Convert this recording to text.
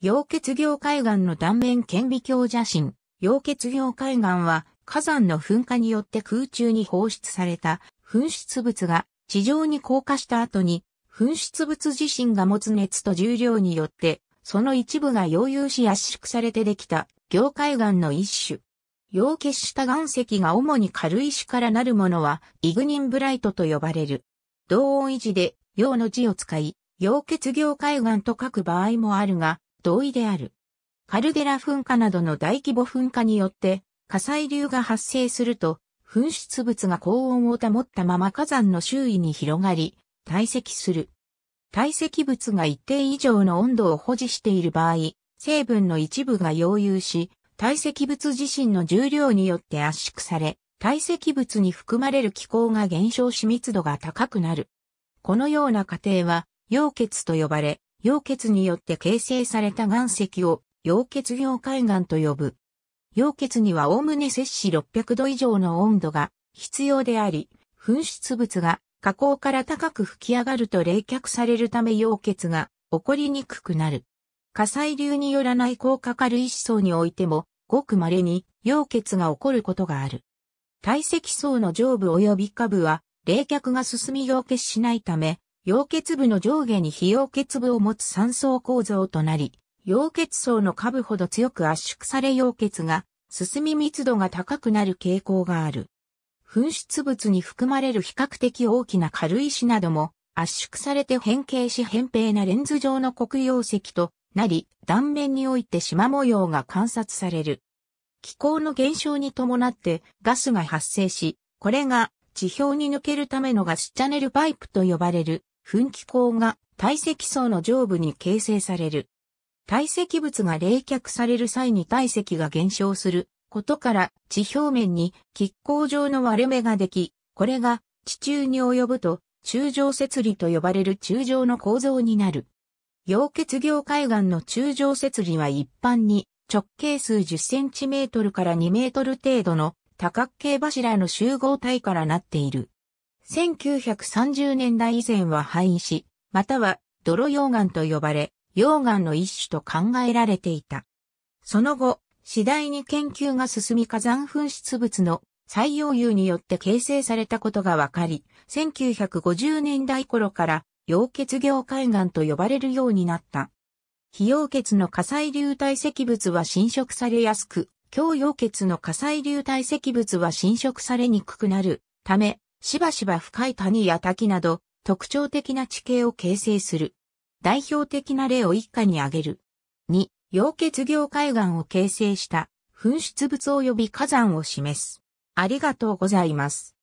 溶血業海岸の断面顕微鏡写真。溶血業海岸は火山の噴火によって空中に放出された噴出物が地上に降下した後に噴出物自身が持つ熱と重量によってその一部が溶融し圧縮されてできた業海岸の一種。溶血した岩石が主に軽石からなるものはイグニンブライトと呼ばれる。同音維持で溶の字を使い、溶血業海岸と書く場合もあるが、同意である。カルデラ噴火などの大規模噴火によって、火砕流が発生すると、噴出物が高温を保ったまま火山の周囲に広がり、堆積する。堆積物が一定以上の温度を保持している場合、成分の一部が溶融し、堆積物自身の重量によって圧縮され、堆積物に含まれる気候が減少し密度が高くなる。このような過程は、溶血と呼ばれ、溶血によって形成された岩石を溶血溶海岩と呼ぶ。溶血にはおおむね摂氏600度以上の温度が必要であり、噴出物が火口から高く吹き上がると冷却されるため溶血が起こりにくくなる。火砕流によらない高かかる。一層においても、ごく稀に溶血が起こることがある。体積層の上部及び下部は冷却が進み溶血しないため、溶血部の上下に非溶血部を持つ三層構造となり、溶血層の下部ほど強く圧縮され溶血が進み密度が高くなる傾向がある。噴出物に含まれる比較的大きな軽石なども圧縮されて変形し扁平なレンズ状の黒曜石となり、断面において縞模様が観察される。気候の減少に伴ってガスが発生し、これが地表に抜けるためのガスチャネルパイプと呼ばれる噴気孔が堆積層の上部に形成される。堆積物が冷却される際に体積が減少することから地表面に亀甲状の割れ目ができ、これが地中に及ぶと中上節理と呼ばれる中上の構造になる。溶血業海岸の中上節理は一般に直径数10センチメートルから2メートル程度の多角形柱の集合体からなっている。1930年代以前は灰石、または泥溶岩と呼ばれ、溶岩の一種と考えられていた。その後、次第に研究が進み火山噴出物の採用油によって形成されたことが分かり、1950年代頃から溶血業海岸と呼ばれるようになった。非溶血の火砕流体積物は侵食されやすく、強溶血の火砕流体積物は侵食されにくくなるため、しばしば深い谷や滝など特徴的な地形を形成する。代表的な例を一家に挙げる。2、溶血業海岸を形成した噴出物及び火山を示す。ありがとうございます。